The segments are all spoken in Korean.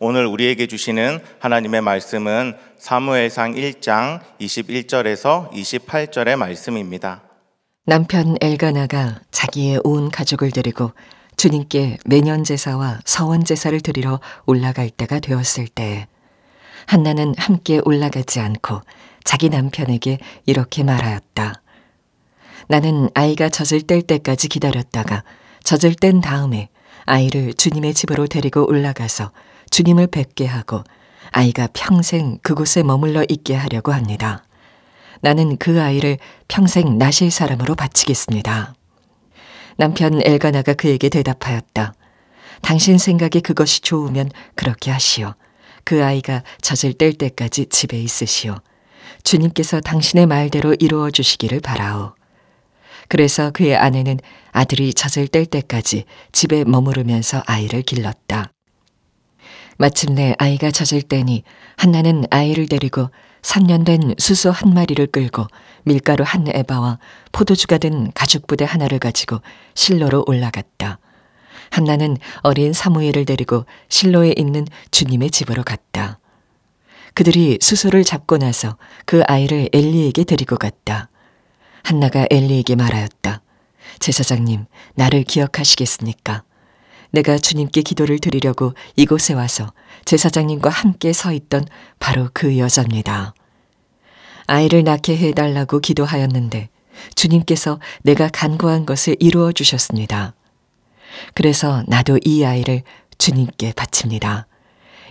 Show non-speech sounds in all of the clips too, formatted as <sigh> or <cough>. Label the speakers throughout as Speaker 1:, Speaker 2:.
Speaker 1: 오늘 우리에게 주시는 하나님의 말씀은 사무엘상 1장 21절에서 28절의 말씀입니다. 남편 엘가나가 자기의 온 가족을 데리고 주님께 매년 제사와 서원 제사를 드리러 올라갈 때가 되었을 때 한나는 함께 올라가지 않고 자기 남편에게 이렇게 말하였다. 나는 아이가 젖을 뗄 때까지 기다렸다가 젖을 뗀 다음에 아이를 주님의 집으로 데리고 올라가서 주님을 뵙게 하고 아이가 평생 그곳에 머물러 있게 하려고 합니다. 나는 그 아이를 평생 나실 사람으로 바치겠습니다. 남편 엘가나가 그에게 대답하였다. 당신 생각이 그것이 좋으면 그렇게 하시오. 그 아이가 젖을 뗄 때까지 집에 있으시오. 주님께서 당신의 말대로 이루어 주시기를 바라오. 그래서 그의 아내는 아들이 젖을 뗄 때까지 집에 머무르면서 아이를 길렀다. 마침내 아이가 젖을 때니 한나는 아이를 데리고 3년 된 수소 한 마리를 끌고 밀가루 한 에바와 포도주가 된 가죽부대 하나를 가지고 실로로 올라갔다. 한나는 어린 사무엘을 데리고 실로에 있는 주님의 집으로 갔다. 그들이 수소를 잡고 나서 그 아이를 엘리에게 데리고 갔다. 한나가 엘리에게 말하였다. 제사장님, 나를 기억하시겠습니까? 내가 주님께 기도를 드리려고 이곳에 와서 제사장님과 함께 서 있던 바로 그 여자입니다. 아이를 낳게 해달라고 기도하였는데 주님께서 내가 간구한 것을 이루어 주셨습니다. 그래서 나도 이 아이를 주님께 바칩니다.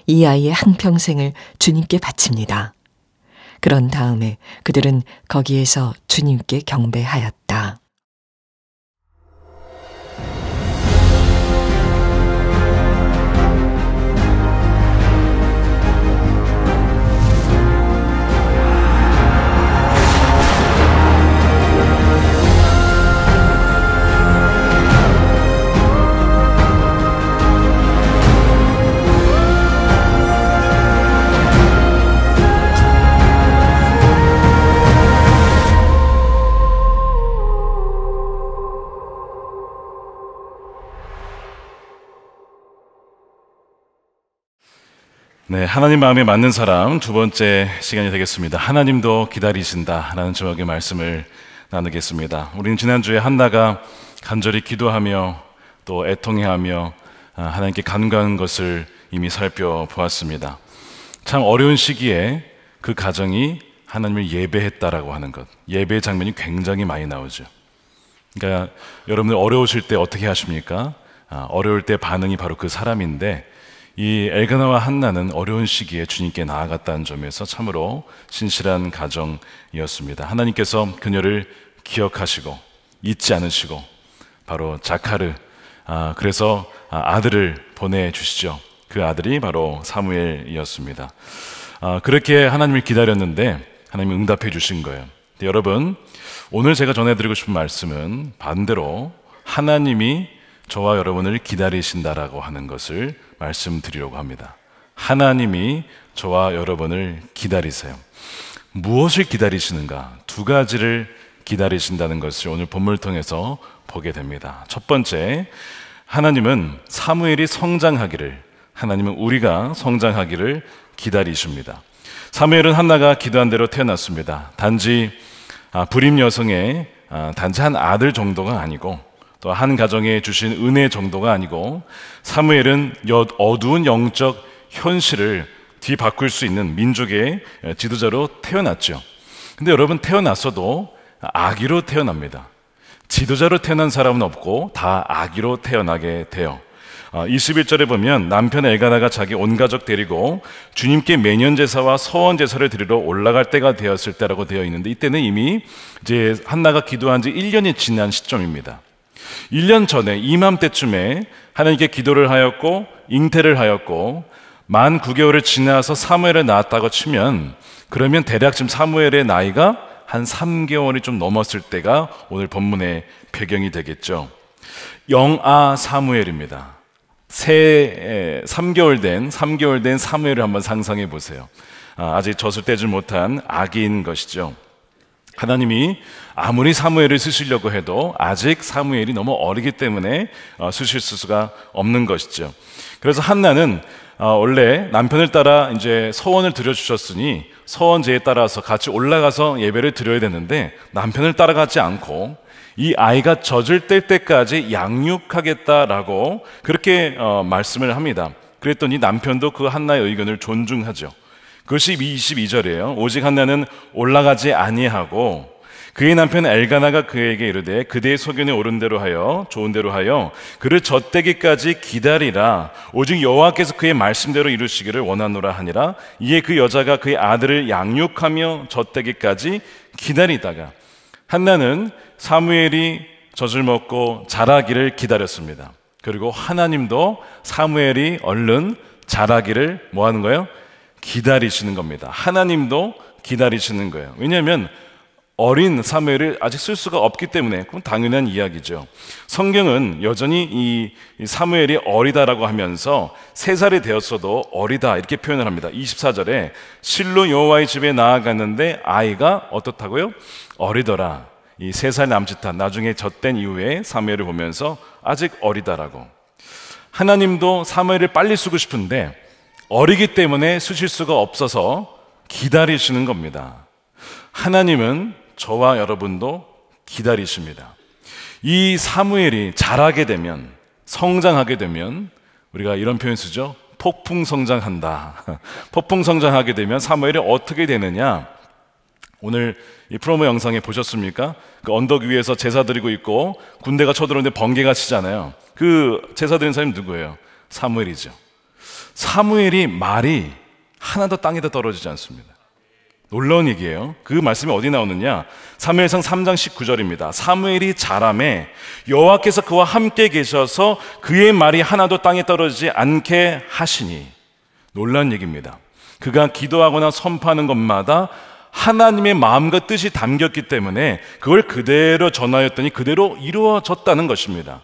Speaker 1: 이 아이의 한평생을 주님께 바칩니다. 그런 다음에 그들은 거기에서 주님께 경배하였다.
Speaker 2: 네, 하나님 마음에 맞는 사람 두 번째 시간이 되겠습니다. 하나님도 기다리신다라는 제목의 말씀을 나누겠습니다. 우리는 지난주에 한나가 간절히 기도하며 또 애통해하며 아, 하나님께 간구한 것을 이미 살펴보았습니다. 참 어려운 시기에 그 가정이 하나님을 예배했다라고 하는 것, 예배 장면이 굉장히 많이 나오죠. 그러니까 여러분들 어려우실 때 어떻게 하십니까? 아, 어려울 때 반응이 바로 그 사람인데 이 엘가나와 한나는 어려운 시기에 주님께 나아갔다는 점에서 참으로 신실한 가정이었습니다. 하나님께서 그녀를 기억하시고 잊지 않으시고 바로 자카르 아, 그래서 아, 아들을 보내주시죠. 그 아들이 바로 사무엘이었습니다. 아, 그렇게 하나님을 기다렸는데 하나님이 응답해 주신 거예요. 여러분 오늘 제가 전해드리고 싶은 말씀은 반대로 하나님이 저와 여러분을 기다리신다라고 하는 것을 말씀드리려고 합니다. 하나님이 저와 여러분을 기다리세요. 무엇을 기다리시는가? 두 가지를 기다리신다는 것을 오늘 본문을 통해서 보게 됩니다. 첫 번째, 하나님은 사무엘이 성장하기를, 하나님은 우리가 성장하기를 기다리십니다. 사무엘은 한나가 기도한 대로 태어났습니다. 단지 아, 불임 여성의 아, 단지 한 아들 정도가 아니고 또한 가정에 주신 은혜 정도가 아니고 사무엘은 어두운 영적 현실을 뒤바꿀 수 있는 민족의 지도자로 태어났죠. 근데 여러분 태어났어도 아기로 태어납니다. 지도자로 태어난 사람은 없고 다 아기로 태어나게 돼요. 21절에 아, 보면 남편 엘가나가 자기 온 가족 데리고 주님께 매년 제사와 서원 제사를 드리러 올라갈 때가 되었을 때라고 되어 있는데 이때는 이미 이제 한나가 기도한 지 1년이 지난 시점입니다. 1년 전에 이맘때쯤에 하나님께 기도를 하였고 잉태를 하였고 만 9개월을 지나서 사무엘을 낳았다고 치면 그러면 대략 지금 사무엘의 나이가 한 3개월이 좀 넘었을 때가 오늘 본문의 배경이 되겠죠. 영아 사무엘입니다. 새 3개월 된 3개월 된 사무엘을 한번 상상해 보세요. 아, 아직 젖을 떼지 못한 아기인 것이죠. 하나님이 아무리 사무엘을 쓰시려고 해도 아직 사무엘이 너무 어리기 때문에 어, 쓰실 수가 없는 것이죠. 그래서 한나는 어, 원래 남편을 따라 이제 서원을 드려주셨으니 서원제에 따라서 같이 올라가서 예배를 드려야 되는데 남편을 따라가지 않고 이 아이가 젖을 뗄 때까지 양육하겠다라고 그렇게 어, 말씀을 합니다. 그랬더니 남편도 그 한나의 의견을 존중하죠. 그것이 22절이에요. 오직 한나는 올라가지 아니하고 그의 남편 엘가나가 그에게 이르되 그대의 소견에 옳은 대로 하여 좋은 대로 하여 그를 젖대기까지 기다리라 오직 여호와께서 그의 말씀대로 이루시기를 원하노라 하니라 이에 그 여자가 그의 아들을 양육하며 젖대기까지 기다리다가 한나는 사무엘이 젖을 먹고 자라기를 기다렸습니다. 그리고 하나님도 사무엘이 얼른 자라기를 뭐 하는 거예요? 기다리시는 겁니다. 하나님도 기다리시는 거예요. 왜냐하면 어린 사무엘을 아직 쓸 수가 없기 때문에 그건 당연한 이야기죠. 성경은 여전히 이 사무엘이 어리다라고 하면서 세 살이 되었어도 어리다 이렇게 표현을 합니다. 24절에 실로 여호와의 집에 나아갔는데 아이가 어떻다고요? 어리더라. 이 세 살 남짓한 나중에 젖된 이후에 사무엘을 보면서 아직 어리다라고. 하나님도 사무엘을 빨리 쓰고 싶은데 어리기 때문에 쓰실 수가 없어서 기다리시는 겁니다. 하나님은 저와 여러분도 기다리십니다. 이 사무엘이 자라게 되면 성장하게 되면 우리가 이런 표현 쓰죠. 폭풍 성장한다. <laughs> 폭풍 성장하게 되면 사무엘이 어떻게 되느냐? 오늘 이 프로모 영상에 보셨습니까? 그 언덕 위에서 제사 드리고 있고 군대가 쳐들어오는데 번개가 치잖아요. 그 제사 드린 사람이 누구예요? 사무엘이죠. 사무엘이 말이 하나도 땅에도 떨어지지 않습니다. 놀라운 얘기예요. 그 말씀이 어디 나오느냐? 사무엘상 3장 19절입니다. 사무엘이 자람에 여호와께서 그와 함께 계셔서 그의 말이 하나도 땅에 떨어지지 않게 하시니 놀란 얘기입니다. 그가 기도하거나 선포하는 것마다 하나님의 마음과 뜻이 담겼기 때문에 그걸 그대로 전하였더니 그대로 이루어졌다는 것입니다.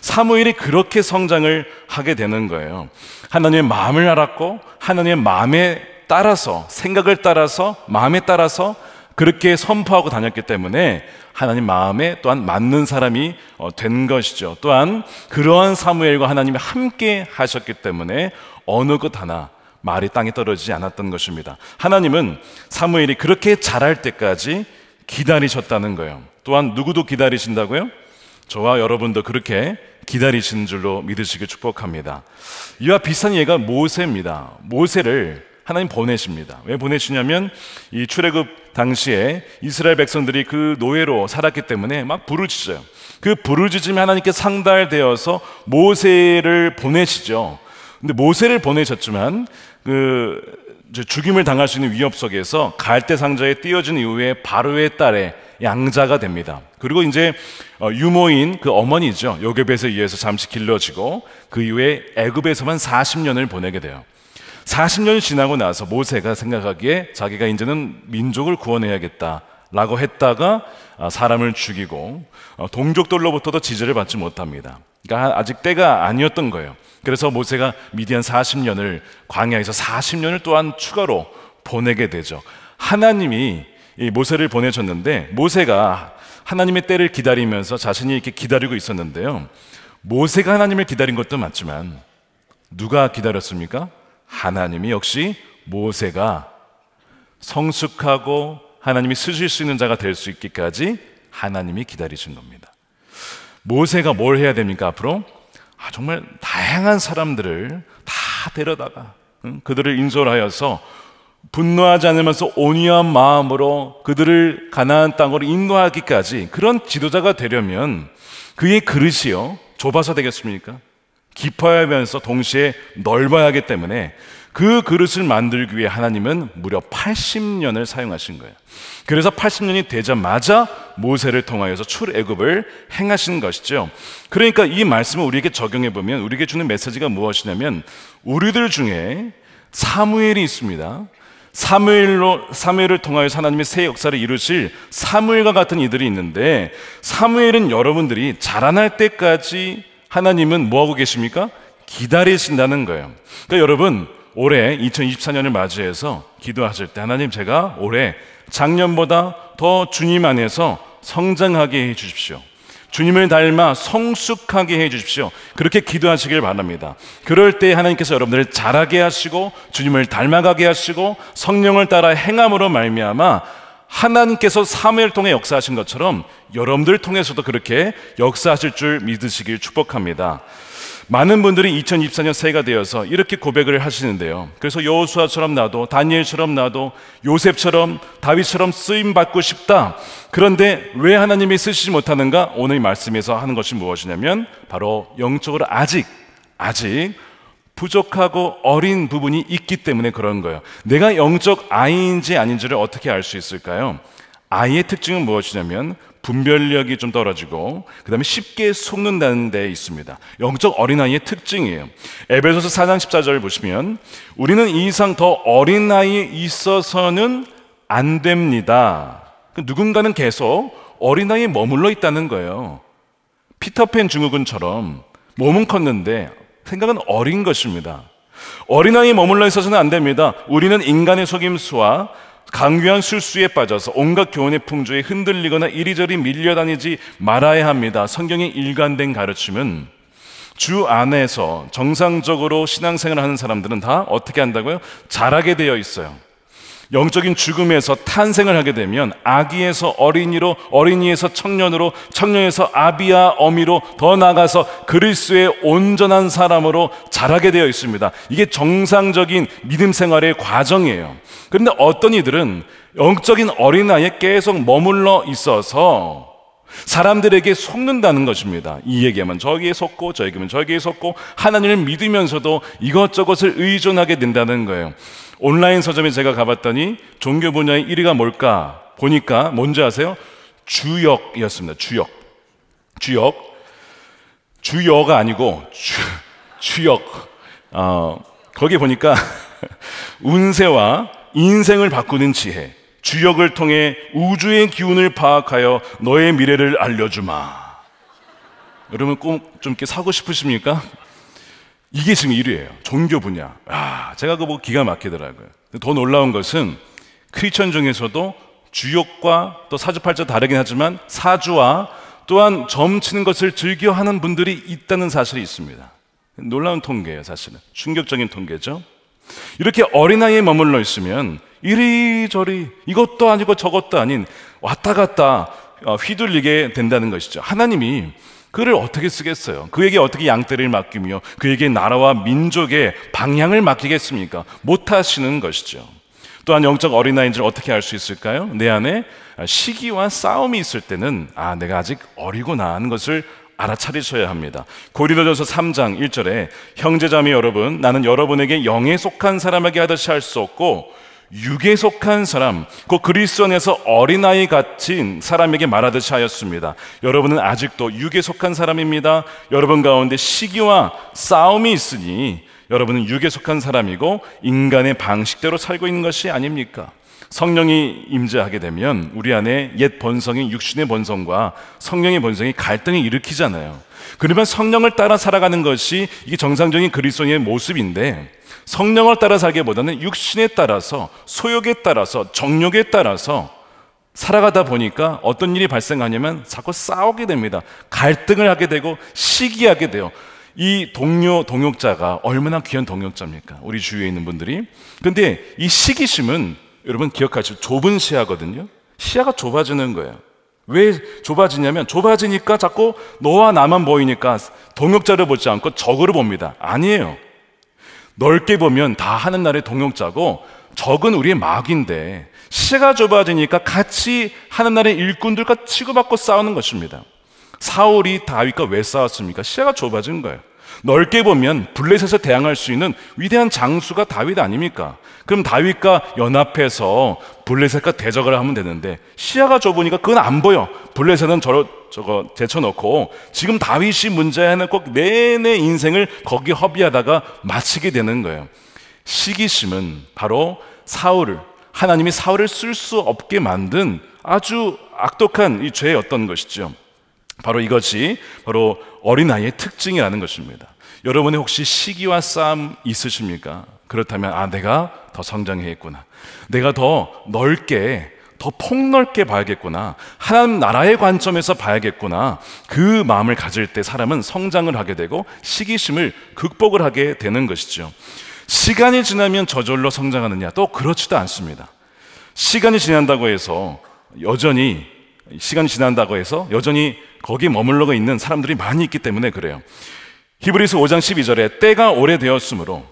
Speaker 2: 사무엘이 그렇게 성장을 하게 되는 거예요. 하나님의 마음을 알았고 하나님의 마음에 따라서 생각을 따라서 마음에 따라서 그렇게 선포하고 다녔기 때문에 하나님 마음에 또한 맞는 사람이 어, 된 것이죠. 또한 그러한 사무엘과 하나님이 함께 하셨기 때문에 어느 것 하나 말이 땅에 떨어지지 않았던 것입니다. 하나님은 사무엘이 그렇게 자랄 때까지 기다리셨다는 거예요. 또한 누구도 기다리신다고요? 저와 여러분도 그렇게 기다리신 줄로 믿으시길 축복합니다. 이와 비슷한 예가 모세입니다. 모세를 하나님 보내십니다. 왜 보내시냐면 이 출애굽 당시에 이스라엘 백성들이 그 노예로 살았기 때문에 막 부르짖어요. 그 부르짖음이 하나님께 상달되어서 모세를 보내시죠. 근데 모세를 보내셨지만 그 죽임을 당할 수 있는 위협 속에서 갈대 상자에 띄어진 이후에 바로의 딸의 양자가 됩니다. 그리고 이제 어, 유모인 그 어머니죠. 요괴벳에 의해서 잠시 길러지고 그 이후에 애굽에서만 40년을 보내게 돼요. 40년이 지나고 나서 모세가 생각하기에 자기가 이제는 민족을 구원해야겠다. 라고 했다가 아, 사람을 죽이고 어, 동족들로부터도 지지를 받지 못합니다. 그러니까 아직 때가 아니었던 거예요. 그래서 모세가 미디안 40년을 광야에서 40년을 또한 추가로 보내게 되죠. 하나님이 이 모세를 보내셨는데 모세가 하나님의 때를 기다리면서 자신이 이렇게 기다리고 있었는데요. 모세가 하나님을 기다린 것도 맞지만 누가 기다렸습니까? 하나님이 역시 모세가 성숙하고 하나님이 쓰실 수 있는 자가 될 수 있기까지 하나님이 기다리신 겁니다. 모세가 뭘 해야 됩니까 앞으로? 아, 정말 다양한 사람들을 다 데려다가 응? 그들을 인솔하여서 분노하지 않으면서 온유한 마음으로 그들을 가나안 땅으로 인도하기까지 그런 지도자가 되려면 그의 그릇이요 좁아서 되겠습니까? 깊어야 하면서 동시에 넓어야 하기 때문에 그 그릇을 만들기 위해 하나님은 무려 80년을 사용하신 거예요. 그래서 80년이 되자마자 모세를 통하여서 출애굽을 행하신 것이죠. 그러니까 이 말씀을 우리에게 적용해 보면 우리에게 주는 메시지가 무엇이냐면 우리들 중에 사무엘이 있습니다. 사무엘로 사무엘을 통하여 하나님의 새 역사를 이루실 사무엘과 같은 이들이 있는데 사무엘은 여러분들이 자라날 때까지 하나님은 뭐 하고 계십니까? 기다리신다는 거예요. 그러니까 여러분 올해 2024년을 맞이해서 기도하실 때 하나님 제가 올해 작년보다 더 주님 안에서 성장하게 해 주십시오. 주님을 닮아 성숙하게 해 주십시오. 그렇게 기도하시길 바랍니다. 그럴 때 하나님께서 여러분들을 자라게 하시고 주님을 닮아가게 하시고 성령을 따라 행함으로 말미암아 하나님께서 사무엘 통해 역사하신 것처럼 여러분들 통해서도 그렇게 역사하실 줄 믿으시길 축복합니다. 많은 분들이 2024년 새해가 되어서 이렇게 고백을 하시는데요. 그래서 여호수아처럼 나도 다니엘처럼 나도 요셉처럼 다윗처럼 쓰임 받고 싶다. 그런데 왜 하나님이 쓰시지 못하는가? 오늘 말씀에서 하는 것이 무엇이냐면 바로 영적으로 아직 아직 부족하고 어린 부분이 있기 때문에 그런 거예요. 내가 영적 아이인지 아닌지를 어떻게 알 수 있을까요? 아이의 특징은 무엇이냐면 분별력이 좀 떨어지고 그다음에 쉽게 속는다는 데 있습니다. 영적 어린아이의 특징이에요. 에베소서 4장 14절 보시면 우리는 이상더어린아이 있어서는 안 됩니다. 그 누군가는 계속 어린아이에 머물러 있다는 거예요. 피터팬 증후군처럼 몸은 컸는데 생각은 어린 것입니다. 어린아이에 머물러 있어서는 안 됩니다. 우리는 인간의 속임수와 강귀한 술수에 빠져서 온갖 교훈의 풍조에 흔들리거나 이리저리 밀려다니지 말아야 합니다. 성경의 일관된 가르침은 주 안에서 정상적으로 신앙생활 하는 사람들은 다 어떻게 한다고요? 잘하게 되어 있어요. 영적인 죽음에서 탄생을 하게 되면 아기에서 어린이로 어린이에서 청년으로 청년에서 아비와 어미로 더 나아가서 그리스의 온전한 사람으로 자라게 되어 있습니다. 이게 정상적인 믿음 생활의 과정이에요. 그런데 어떤 이들은 영적인 어린아이에 계속 머물러 있어서 사람들에게 속는다는 것입니다. 이 얘기하면 저기에 속고 저에게만 저기에 속고 하나님을 믿으면서도 이것저것을 의존하게 된다는 거예요. 온라인 서점에 제가 가봤더니 종교 분야의 1위가 뭘까 보니까 뭔지 아세요? 주역이었습니다. 주역. 주역. 주여가 아니고 주, 주역. 어, 거기 보니까 <laughs> 운세와 인생을 바꾸는 지혜. 주역을 통해 우주의 기운을 파악하여 너의 미래를 알려주마. 여러분 꼭 좀 이렇게 사고 싶으십니까? 이게 지금 1위예요. 종교 분야. 아, 제가 그거 보고 기가 막히더라고요. 더 놀라운 것은 크리천 중에서도 주욕과 또 사주팔자 다르긴 하지만 사주와 또한 점치는 것을 즐겨하는 분들이 있다는 사실이 있습니다. 놀라운 통계예요, 사실은. 충격적인 통계죠. 이렇게 어린아이에 머물러 있으면 이리저리 이것도 아니고 저것도 아닌 왔다 갔다 어, 휘둘리게 된다는 것이죠. 하나님이 그를 어떻게 쓰겠어요? 그에게 어떻게 양떼를 맡기며 그에게 나라와 민족의 방향을 맡기겠습니까? 못하시는 것이죠. 또한 영적 어린아이인지를 어떻게 알 수 있을까요? 내 안에 시기와 싸움이 있을 때는 아 내가 아직 어리고 나은 것을 알아차리셔야 합니다. 고린도전서 3장 1절에 형제자매 여러분 나는 여러분에게 영에 속한 사람에게 하듯이 할 수 없고 육에 속한 사람, 그 그리스도 안에서 어린아이 같은 사람에게 말하듯이 하였습니다. 여러분은 아직도 육에 속한 사람입니다. 여러분 가운데 시기와 싸움이 있으니 여러분은 육에 속한 사람이고 인간의 방식대로 살고 있는 것이 아닙니까? 성령이 임재하게 되면 우리 안에 옛 본성인 육신의 본성과 성령의 본성이 갈등을 일으키잖아요. 그러면 성령을 따라 살아가는 것이 이게 정상적인 그리스도인의 모습인데 성령을 따라 살기보다는 육신에 따라서 소욕에 따라서 정욕에 따라서 살아가다 보니까 어떤 일이 발생하냐면 자꾸 싸우게 됩니다. 갈등을 하게 되고 시기하게 돼요. 이 동료 동역자가 얼마나 귀한 동역자입니까? 우리 주위에 있는 분들이. 근데 이 시기심은 여러분 기억하시죠? 좁은 시야거든요. 시야가 좁아지는 거예요. 왜 좁아지냐면 좁아지니까 자꾸 너와 나만 보이니까 동역자를 보지 않고 적으로 봅니다. 아니에요. 넓게 보면 다 하는 날의 동역자고 적은 우리의 막인데 시가 좁아지니까 같이 하는 날의 일꾼들과 치고받고 싸우는 것입니다. 사울이 다윗과 왜 싸웠습니까? 시야가 좁아진 거예요. 넓게 보면 블레셋에 대항할 수 있는 위대한 장수가 다윗 아닙니까? 그럼 다윗과 연합해서 블레셋과 대적을 하면 되는데 시야가 좁으니까 그건 안 보여. 블레셋은 저러, 저거 제쳐놓고 지금 다윗이 문제에는 꼭 내내 인생을 거기 허비하다가 마치게 되는 거예요. 시기심은 바로 사울을 하나님이 사울을 쓸 수 없게 만든 아주 악독한 이 죄였던 것이죠. 바로 이것이 바로 어린아이의 특징이라는 것입니다. 여러분이 혹시 시기와 싸움 있으십니까? 그렇다면 아 내가 더 성장해있구나. 내가 더 넓게 더 폭넓게 봐야겠구나. 하나님 나라의 관점에서 봐야겠구나. 그 마음을 가질 때 사람은 성장을 하게 되고 시기심을 극복을 하게 되는 것이죠. 시간이 지나면 저절로 성장하느냐? 또 그렇지도 않습니다. 시간이 지난다고 해서 여전히 시간이 지난다고 해서 여전히 거기 머물러 있는 사람들이 많이 있기 때문에 그래요. 히브리서 5장 12절에 때가 오래되었으므로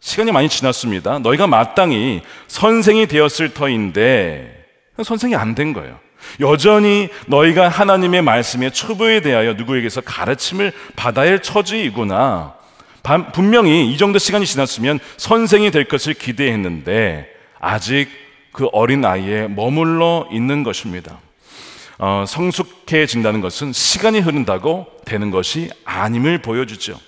Speaker 2: 시간이 많이 지났습니다. 너희가 마땅히 선생이 되었을 터인데 선생이 안 된 거예요. 여전히 너희가 하나님의 말씀의 초보에 대하여 누구에게서 가르침을 받아야 할 처지이구나. 분명히 이 정도 시간이 지났으면 선생이 될 것을 기대했는데 아직 그 어린 아이에 머물러 있는 것입니다. 어, 성숙해진다는 것은 시간이 흐른다고 되는 것이 아님을 보여주죠.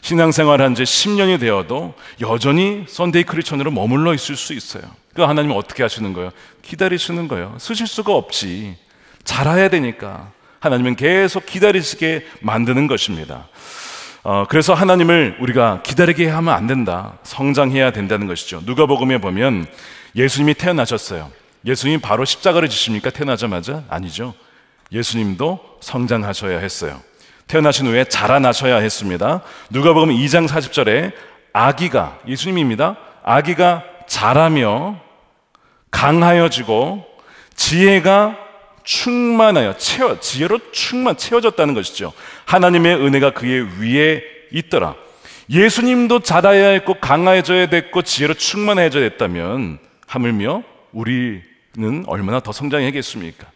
Speaker 2: 신앙생활 한지 10년이 되어도 여전히 선데이 크리천으로 머물러 있을 수 있어요. 그하나님 어떻게 하시는 거예요? 기다리시는 거예요. 쓰실 수가 없지. 잘해야 되니까. 하나님은 계속 기다리시게 만드는 것입니다. 어, 그래서 하나님을 우리가 기다리게 하면 안 된다. 성장해야 된다는 것이죠. 누가복음에 보면 예수님이 태어나셨어요. 예수님 바로 십자가를 지십니까? 태어나자마자? 아니죠. 예수님도 성장하셔야 했어요. 태어나신 후에 자라나셔야 했습니다. 누가 보면 2장 40절에 아기가, 예수님입니다. 아기가 자라며 강하여지고 지혜가 충만하여 채워 지혜로 충만 채워졌다는 것이죠. 하나님의 은혜가 그의 위에 있더라. 예수님도 자라야 했고 강하여져야 됐고 지혜로 충만해져야 됐다면 하물며 우리 는 얼마나 더성장해야겠습니까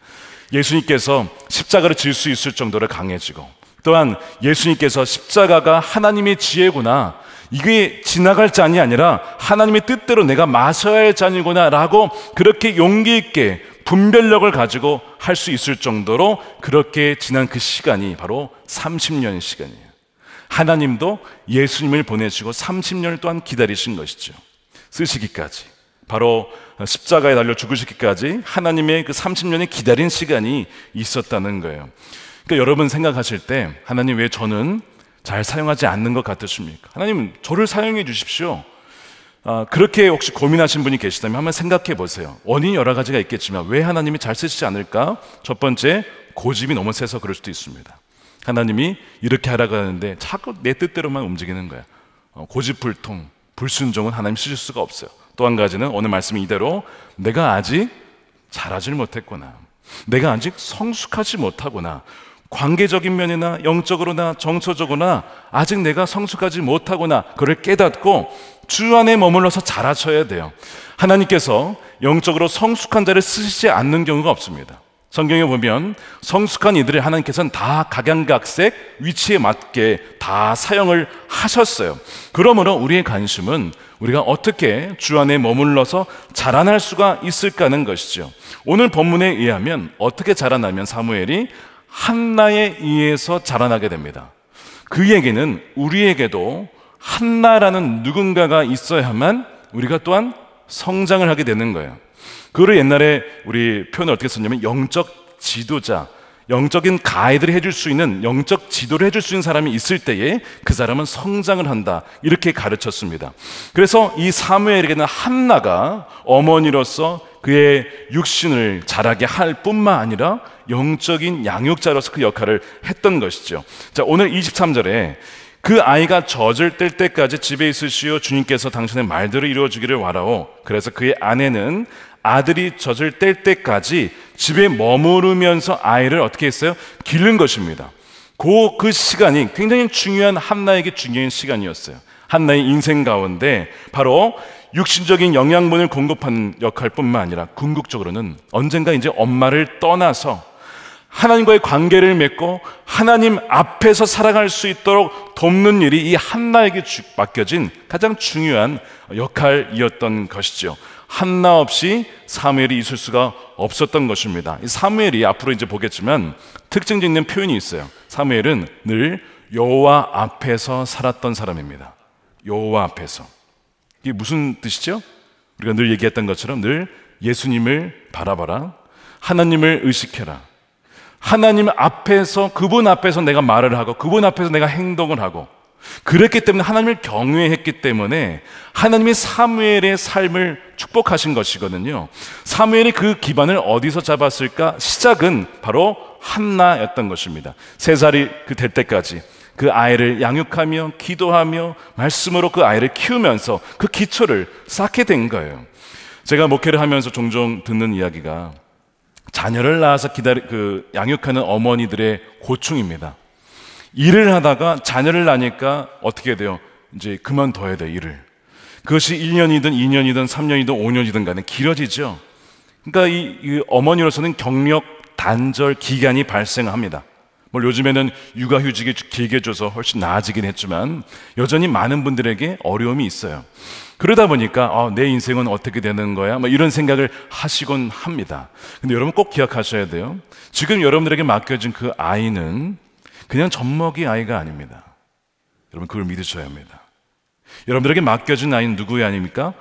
Speaker 2: 예수님께서 십자가를 질 수 있을 정도로 강해지고 또한 예수님께서 십자가가 하나님의 지혜구나 이게 지나갈 잔이 아니라 하나님의 뜻대로 내가 마셔야 할 잔이구나라고 그렇게 용기 있게 분별력을 가지고 할 수 있을 정도로 그렇게 지난 그 시간이 바로 30년 시간이에요. 하나님도 예수님을 보내시고 30년을 또한 기다리신 것이죠. 쓰시기까지. 바로 십자가에 달려 죽으시기까지 하나님의 그 30년의 기다린 시간이 있었다는 거예요. 그러니까 여러분 생각하실 때 하나님 왜 저는 잘 사용하지 않는 것 같으십니까? 하나님 저를 사용해 주십시오. 아, 그렇게 혹시 고민하신 분이 계시다면 한번 생각해 보세요. 원인이 여러 가지가 있겠지만 왜 하나님이 잘 쓰시지 않을까? 첫 번째 고집이 너무 세서 그럴 수도 있습니다. 하나님이 이렇게 하라고 하는데 자꾸 내 뜻대로만 움직이는 거야. 어, 고집불통, 불순종은 하나님 쓰실 수가 없어요. 또한 가지는 오늘 말씀 이대로 내가 아직 자라질 못했구나. 내가 아직 성숙하지 못하구나. 관계적인 면이나 영적으로나 정서적으로나 아직 내가 성숙하지 못하구나. 그를 깨닫고 주 안에 머물러서 자라셔야 돼요. 하나님께서 영적으로 성숙한 자를 쓰시지 않는 경우가 없습니다. 성경에 보면 성숙한 이들을 하나님께서는 다 각양각색 위치에 맞게 다 사용을 하셨어요. 그러므로 우리의 관심은 우리가 어떻게 주 안에 머물러서 자라날 수가 있을까 하는 것이죠. 오늘 본문에 의하면 어떻게 자라나면 사무엘이 한나에 의해서 자라나게 됩니다. 그에게는 우리에게도 한나라는 누군가가 있어야만 우리가 또한 성장을 하게 되는 거예요. 그거를 옛날에 우리 표현을 어떻게 썼냐면 영적 지도자, 영적인 가이드를 해줄 수 있는 영적 지도를 해줄 수 있는 사람이 있을 때에 그 사람은 성장을 한다 이렇게 가르쳤습니다. 그래서 이 사무엘에게는 한나가 어머니로서 그의 육신을 자라게 할 뿐만 아니라 영적인 양육자로서 그 역할을 했던 것이죠. 자 오늘 23절에 그 아이가 젖을 뗄 때까지 집에 있으시오 주님께서 당신의 말들을 이루어주기를 바라오. 그래서 그의 아내는 아들이 젖을 뗄 때까지 집에 머무르면서 아이를 어떻게 했어요? 기른 것입니다. 그, 그 시간이 굉장히 중요한 한나에게 중요한 시간이었어요. 한나의 인생 가운데 바로 육신적인 영양분을 공급하는 역할 뿐만 아니라 궁극적으로는 언젠가 이제 엄마를 떠나서 하나님과의 관계를 맺고 하나님 앞에서 살아갈 수 있도록 돕는 일이 이 한나에게 맡겨진 가장 중요한 역할이었던 것이죠. 한나 없이 사무엘이 있을 수가 없었던 것입니다. 사무엘이 앞으로 이제 보겠지만 특징 짓는 표현이 있어요. 사무엘은 늘 여호와 앞에서 살았던 사람입니다. 여호와 앞에서. 이게 무슨 뜻이죠? 우리가 늘 얘기했던 것처럼 늘 예수님을 바라봐라. 하나님을 의식해라. 하나님 앞에서 그분 앞에서 내가 말을 하고 그분 앞에서 내가 행동을 하고 그랬기 때문에 하나님을 경외했기 때문에 하나님이 사무엘의 삶을 축복하신 것이거든요. 사무엘이 그 기반을 어디서 잡았을까? 시작은 바로 한나였던 것입니다. 세 살이 그 될 때까지 그 아이를 양육하며 기도하며 말씀으로 그 아이를 키우면서 그 기초를 쌓게 된 거예요. 제가 목회를 하면서 종종 듣는 이야기가 자녀를 낳아서 기다리, 그 양육하는 어머니들의 고충입니다. 일을 하다가 자녀를 낳으니까 어떻게 돼요? 이제 그만둬야 돼, 일을. 그것이 1년이든 2년이든 3년이든 5년이든 간에 길어지죠. 그러니까 이, 이 어머니로서는 경력 단절 기간이 발생합니다. 뭐 요즘에는 육아휴직이 길게 줘서 훨씬 나아지긴 했지만 여전히 많은 분들에게 어려움이 있어요. 그러다 보니까 아, 내 인생은 어떻게 되는 거야? 뭐 이런 생각을 하시곤 합니다. 근데 여러분 꼭 기억하셔야 돼요. 지금 여러분들에게 맡겨진 그 아이는 그냥 젖먹이 아이가 아닙니다. 여러분 그걸 믿으셔야 합니다. 여러분들에게 맡겨진 아이는 누구의 아닙니까?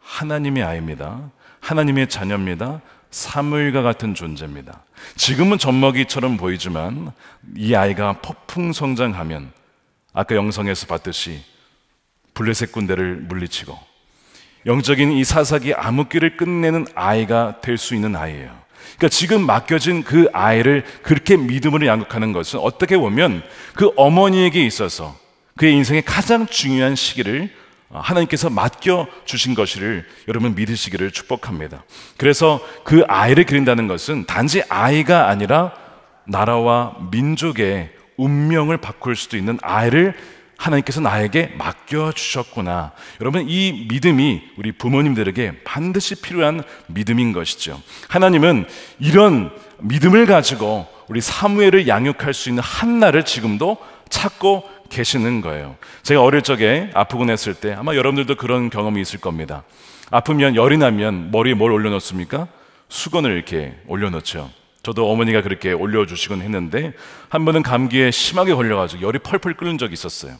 Speaker 2: 하나님의 아이입니다. 하나님의 자녀입니다. 사무과 같은 존재입니다. 지금은 젖먹이처럼 보이지만 이 아이가 폭풍 성장하면 아까 영성에서 봤듯이 블레셋 군대를 물리치고 영적인 이 사사기 암흑기를 끝내는 아이가 될 수 있는 아이예요. 그러니까 지금 맡겨진 그 아이를 그렇게 믿음으로 양육하는 것은 어떻게 보면 그 어머니에게 있어서 그의 인생의 가장 중요한 시기를 어, 하나님께서 맡겨 주신 것을 여러분 믿으시기를 축복합니다. 그래서 그 아이를 기린다는 것은 단지 아이가 아니라 나라와 민족의 운명을 바꿀 수도 있는 아이를 하나님께서 나에게 맡겨주셨구나. 여러분, 이 믿음이 우리 부모님들에게 반드시 필요한 믿음인 것이죠. 하나님은 이런 믿음을 가지고 우리 사무엘을 양육할 수 있는 한 날을 지금도 찾고 계시는 거예요. 제가 어릴 적에 아프곤했을때 아마 여러분들도 그런 경험이 있을 겁니다. 아프면 열이 나면 머리에 뭘 올려놓습니까? 수건을 이렇게 올려놓죠. 저도 어머니가 그렇게 올려주시곤 했는데 한 번은 감기에 심하게 걸려가지고 열이 펄펄 끓는 적이 있었어요.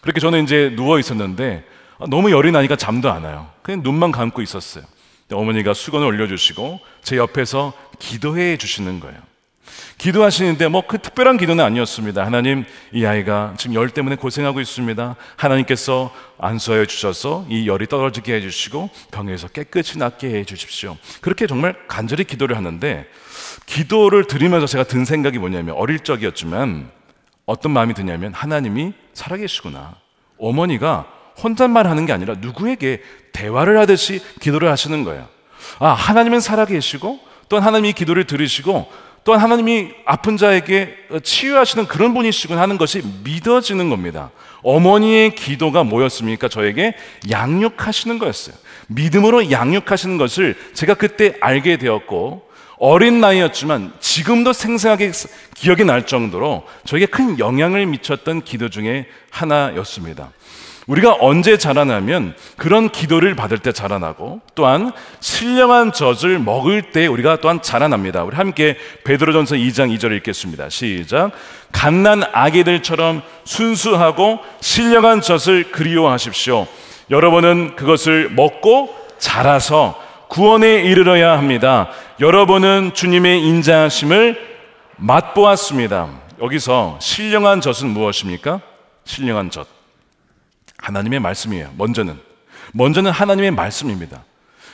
Speaker 2: 그렇게 저는 이제 누워 있었는데 아, 너무 열이 나니까 잠도 안 와요. 그냥 눈만 감고 있었어요. 어머니가 수건을 올려주시고 제 옆에서 기도해 주시는 거예요. 기도하시는데 뭐 그 특별한 기도는 아니었습니다. 하나님, 이 아이가 지금 열 때문에 고생하고 있습니다. 하나님께서 안수하여 주셔서 이 열이 떨어지게 해주시고 병에서 깨끗이 낫게 해주십시오. 그렇게 정말 간절히 기도를 하는데 기도를 드리면서 제가 든 생각이 뭐냐면 어릴 적이었지만 어떤 마음이 드냐면 하나님이 살아계시구나. 어머니가 혼잣말 하는 게 아니라 누구에게 대화를 하듯이 기도를 하시는 거예요. 아, 하나님은 살아계시고 또한 하나님이 기도를 들으시고 또한 하나님이 아픈 자에게 치유하시는 그런 분이시군 하는 것이 믿어지는 겁니다. 어머니의 기도가 뭐였습니까? 저에게 양육하시는 거였어요. 믿음으로 양육하시는 것을 제가 그때 알게 되었고 어린 나이였지만 지금도 생생하게 기억이 날 정도로 저에게 큰 영향을 미쳤던 기도 중에 하나였습니다. 우리가 언제 자라나면 그런 기도를 받을 때 자라나고 또한 신령한 젖을 먹을 때 우리가 또한 자라납니다. 우리 함께 베드로전서 2장 2절 읽겠습니다. 시작. 갓난 아기들처럼 순수하고 신령한 젖을 그리워하십시오. 여러분은 그것을 먹고 자라서 구원에 이르러야 합니다. 여러분은 주님의 인자하심을 맛보았습니다. 여기서 신령한 젖은 무엇입니까? 신령한 젖. 하나님의 말씀이에요. 먼저는. 먼저는 하나님의 말씀입니다.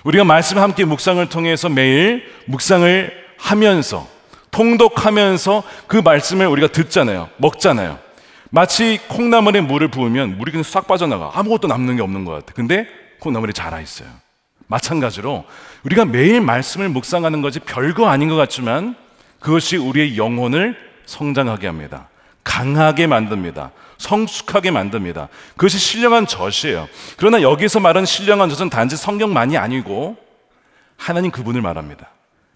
Speaker 2: 우리가 말씀 함께 묵상을 통해서 매일 묵상을 하면서 통독하면서 그 말씀을 우리가 듣잖아요. 먹잖아요. 마치 콩나물에 물을 부으면 물이 그냥 싹 빠져나가. 아무것도 남는 게 없는 것 같아. 근데 콩나물이 자라 있어요. 마찬가지로 우리가 매일 말씀을 묵상하는 것이 별거 아닌 것 같지만 그것이 우리의 영혼을 성장하게 합니다. 강하게 만듭니다. 성숙하게 만듭니다. 그것이 신령한 젖이에요. 그러나 여기서 말하는 신령한 젖은 단지 성경만이 아니고 하나님 그분을 말합니다.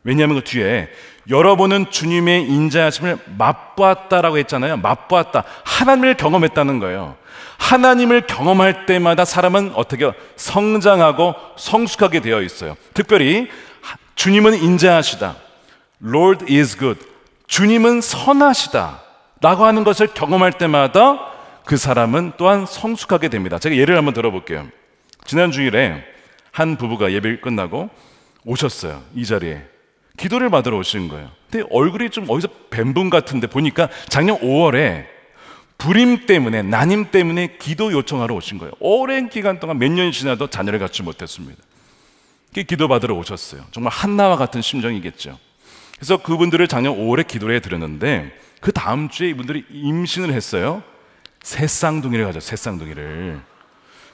Speaker 2: 왜냐하면 그 뒤에 여러분은 주님의 인자하심을 맛보았다라고 했잖아요. 맛보았다. 하나님을 경험했다는 거예요. 하나님을 경험할 때마다 사람은 어떻게 성장하고 성숙하게 되어 있어요. 특별히 주님은 인자하시다. Lord is good. 주님은 선하시다. 라고 하는 것을 경험할 때마다 그 사람은 또한 성숙하게 됩니다. 제가 예를 한번 들어볼게요. 지난 주일에 한 부부가 예배 를 끝나고 오셨어요. 이 자리에. 기도를 받으러 오신 거예요. 근데 얼굴이 좀 어디서 뵌분 같은데 보니까 작년 5월에 불임 때문에 난임 때문에 기도 요청하러 오신 거예요. 오랜 기간 동안 몇년 지나도 자녀를 갖지 못했습니다. 기도 받으러 오셨어요. 정말 한나와 같은 심정이겠죠. 그래서 그분들을 작년 5월에 기도를 해 드렸는데 그 다음 주에 이분들이 임신을 했어요. 새쌍둥이를 가져 새쌍둥이를.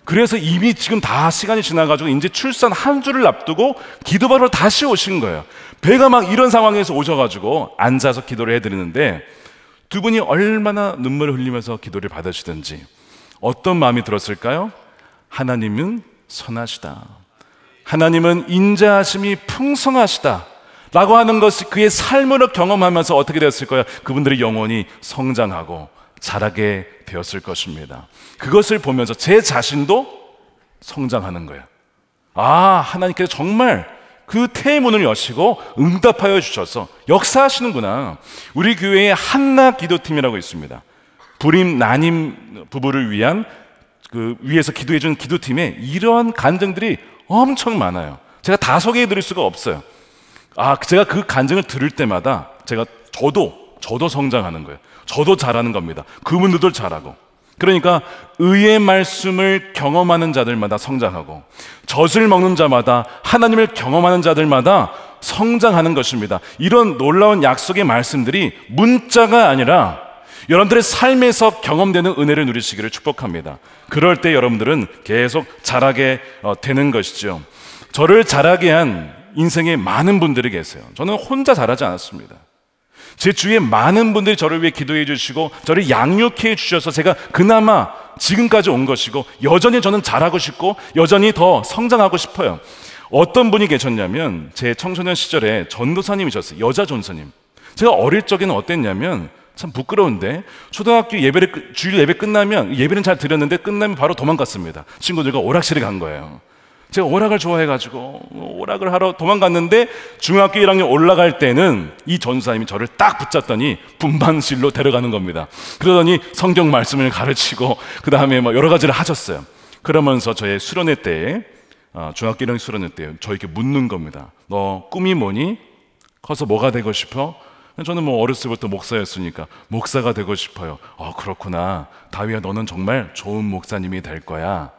Speaker 2: 그래서 이미 지금 다 시간이 지나가지고 이제 출산 한 주를 앞두고 기도받으러 다시 오신 거예요. 배가 막 이런 상황에서 오셔가지고 앉아서 기도를 해드리는데 두 분이 얼마나 눈물을 흘리면서 기도를 받으시든지 어떤 마음이 들었을까요? 하나님은 선하시다. 하나님은 인자하심이 풍성하시다. 라고 하는 것이 그의 삶으로 경험하면서 어떻게 되었을 거야? 그분들의 영혼이 성장하고 자라게 되었을 것입니다. 그것을 보면서 제 자신도 성장하는 거예요. 아, 하나님께서 정말 그태 문을 여시고 응답하여 주셔서 역사하시는구나. 우리 교회에 한나 기도팀이라고 있습니다. 불임 난임 부부를 위한 그 위에서 기도해 준 기도팀에 이러한 간증들이 엄청 많아요. 제가 다 소개해 드릴 수가 없어요. 아, 제가 그 간증을 들을 때마다 제가 저도 저도 성장하는 거예요. 저도 잘하는 겁니다. 그분들도 잘하고. 그러니까 의의 말씀을 경험하는 자들마다 성장하고 젖을 먹는 자마다 하나님을 경험하는 자들마다 성장하는 것입니다. 이런 놀라운 약속의 말씀들이 문자가 아니라 여러분들의 삶에서 경험되는 은혜를 누리시기를 축복합니다. 그럴 때 여러분들은 계속 자라게 어, 되는 것이죠. 저를 자라게 한 인생의 많은 분들이 계세요. 저는 혼자 자라지 않았습니다. 제 주위에 많은 분들이 저를 위해 기도해 주시고 저를 양육해 주셔서 제가 그나마 지금까지 온 것이고 여전히 저는 잘하고 싶고 여전히 더 성장하고 싶어요. 어떤 분이 계셨냐면 제 청소년 시절에 전도사님이셨어요. 여자 전도사님. 제가 어릴 적에는 어땠냐면 참 부끄러운데 초등학교 예배를 주일 예배 끝나면 예배는 잘 드렸는데 끝나면 바로 도망갔습니다. 친구들과 오락실에 간 거예요. 제가 오락을 좋아해가지고 오락을 하러 도망갔는데 중학교 1학년 올라갈 때는 이 전사님이 저를 딱 붙잡더니 분반실로 데려가는 겁니다. 그러더니 성경 말씀을 가르치고 그 다음에 뭐 여러 가지를 하셨어요. 그러면서 저의 수련회 때 어, 중학교 1학년 수련회 때 저에게 묻는 겁니다. 너 꿈이 뭐니? 커서 뭐가 되고 싶어? 저는 뭐 어렸을 때부터 목사였으니까 목사가 되고 싶어요. 어 그렇구나. 다위야 너는 정말 좋은 목사님이 될 거야.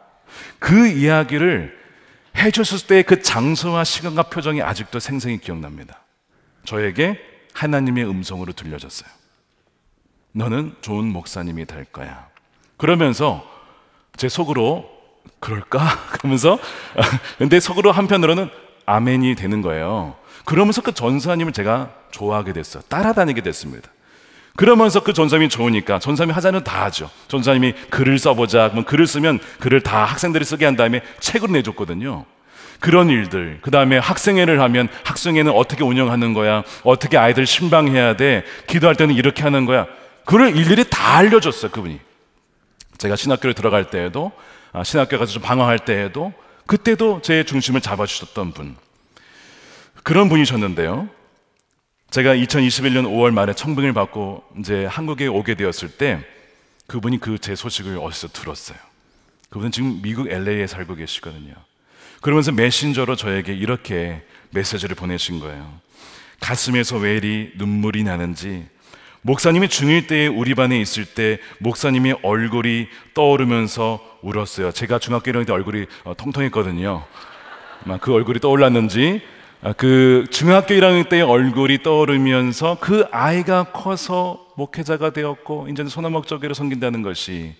Speaker 2: 그 이야기를 해줬을 때의 그 장소와 시간과 표정이 아직도 생생히 기억납니다. 저에게 하나님의 음성으로 들려졌어요. 너는 좋은 목사님이 될 거야. 그러면서 제 속으로 그럴까? 그러면서 <laughs> 근데 속으로 한편으로는 아멘이 되는 거예요. 그러면서 그 전사님을 제가 좋아하게 됐어요. 따라다니게 됐습니다. 그러면서 그 전사님이 좋으니까 전사님이 하자는 다 하죠. 전사님이 글을 써보자. 그러면 글을 쓰면 글을 다 학생들이 쓰게 한 다음에 책을 내줬거든요. 그런 일들, 그 다음에 학생회를 하면 학생회는 어떻게 운영하는 거야? 어떻게 아이들 신방해야 돼? 기도할 때는 이렇게 하는 거야? 그걸 일일이 다 알려줬어요, 그분이. 제가 신학교를 들어갈 때에도, 아, 신학교 가서 좀 방황할 때에도, 그때도 제 중심을 잡아주셨던 분. 그런 분이셨는데요. 제가 2021년 5월 말에 청빙을 받고 이제 한국에 오게 되었을 때 그분이 그 제 소식을 어디서 들었어요. 그분은 지금 미국 LA에 살고 계시거든요. 그러면서 메신저로 저에게 이렇게 메시지를 보내신 거예요. 가슴에서 왜 이리 눈물이 나는지 목사님이 중일 때에 우리 반에 있을 때 목사님의 얼굴이 떠오르면서 울었어요. 제가 중학교 1학년 때 얼굴이 어, 통통했거든요. 그 얼굴이 떠올랐는지 아, 그 중학교 1학년 때의 얼굴이 떠오르면서 그 아이가 커서 목회자가 되었고 이제는 소나목적으로 섬긴다는 것이